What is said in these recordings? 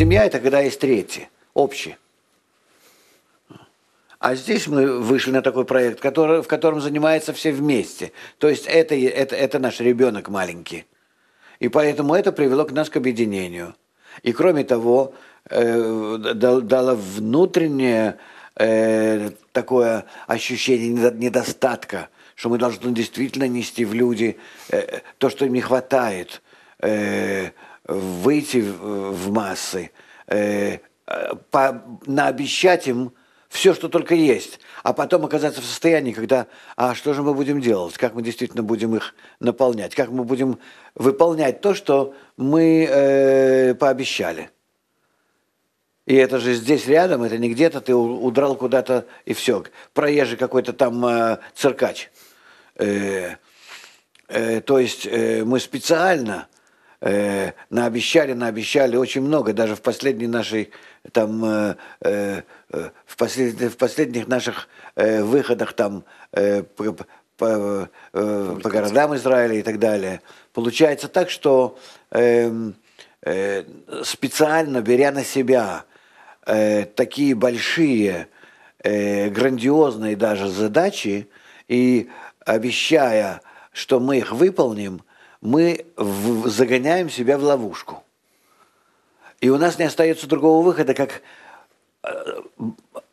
семья – это когда есть третий, общий. А здесь мы вышли на такой проект, который, в котором занимаются все вместе. То есть это, это, это наш ребенок маленький. И поэтому это привело к нас к объединению. И кроме того, э, дало внутреннее э, такое ощущение недостатка, что мы должны действительно нести в люди э, то, что им не хватает – э, выйти в, в массы, э, по, наобещать им все, что только есть, а потом оказаться в состоянии, когда, а что же мы будем делать, как мы действительно будем их наполнять, как мы будем выполнять то, что мы э, пообещали. И это же здесь рядом, это не где-то, ты удрал куда-то и все. Проезжий какой-то там э, циркач. Э, э, то есть э, мы специально э, наобещали, наобещали очень много, даже в последней нашей там э, э, в, послед, в последних наших э, выходах там э, по, по, э, по городам Израиля и так далее. Получается так, что э, э, специально беря на себя э, такие большие, э, грандиозные даже задачи и обещая, что мы их выполним – мы в, загоняем себя в ловушку. И у нас не остается другого выхода, как э,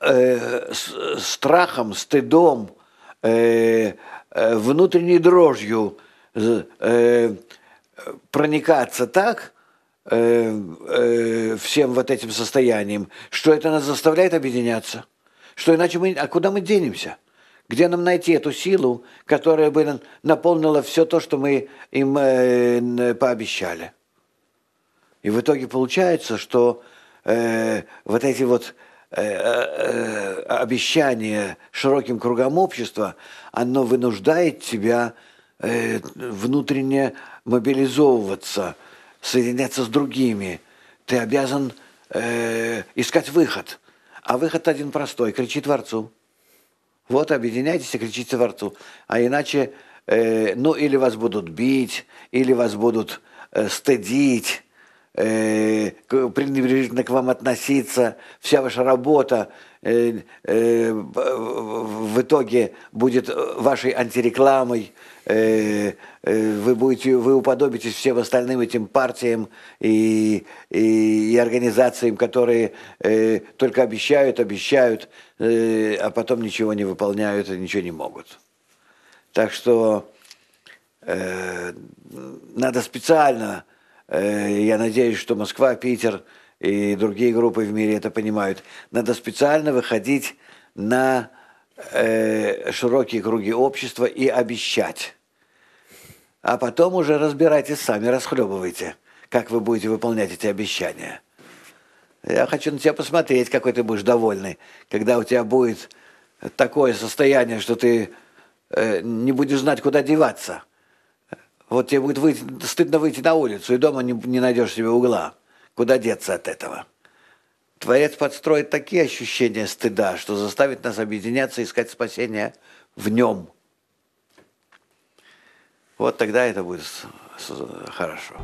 э, с, страхом, стыдом, э, э, внутренней дрожью э, проникаться так э, э, всем вот этим состоянием, что это нас заставляет объединяться. Что иначе мы... А куда мы денемся? Где нам найти эту силу, которая бы наполнила все то, что мы им э, пообещали? И в итоге получается, что э, вот эти вот э, э обещания широким кругом общества, оно вынуждает тебя э, внутренне мобилизовываться, соединяться с другими. Ты обязан искать выход. А выход один простой – кричи Творцу – вот объединяйтесь и кричите во рту. А иначе, э, ну, или вас будут бить, или вас будут э, стыдить, э, пренебрежительно к вам относиться, вся ваша работа э, э, в итоге будет вашей антирекламой, э, э, вы, будете, вы уподобитесь всем остальным этим партиям и, и, и организациям, которые э, только обещают, обещают, э, а потом ничего не выполняют и ничего не могут. Так что э, надо специально Э, я надеюсь, что Москва, Питер и другие группы в мире это понимают. Надо специально выходить на э, широкие круги общества и обещать. А потом уже разбирайтесь сами, расхлебывайте, как вы будете выполнять эти обещания. Я хочу на тебя посмотреть, какой ты будешь довольный, когда у тебя будет такое состояние, что ты э, не будешь знать, куда деваться. Вот тебе будет выйти, стыдно выйти на улицу, и дома не, не найдешь себе угла. Куда деться от этого? Творец подстроит такие ощущения стыда, что заставит нас объединяться и искать спасение в нем. Вот тогда это будет хорошо.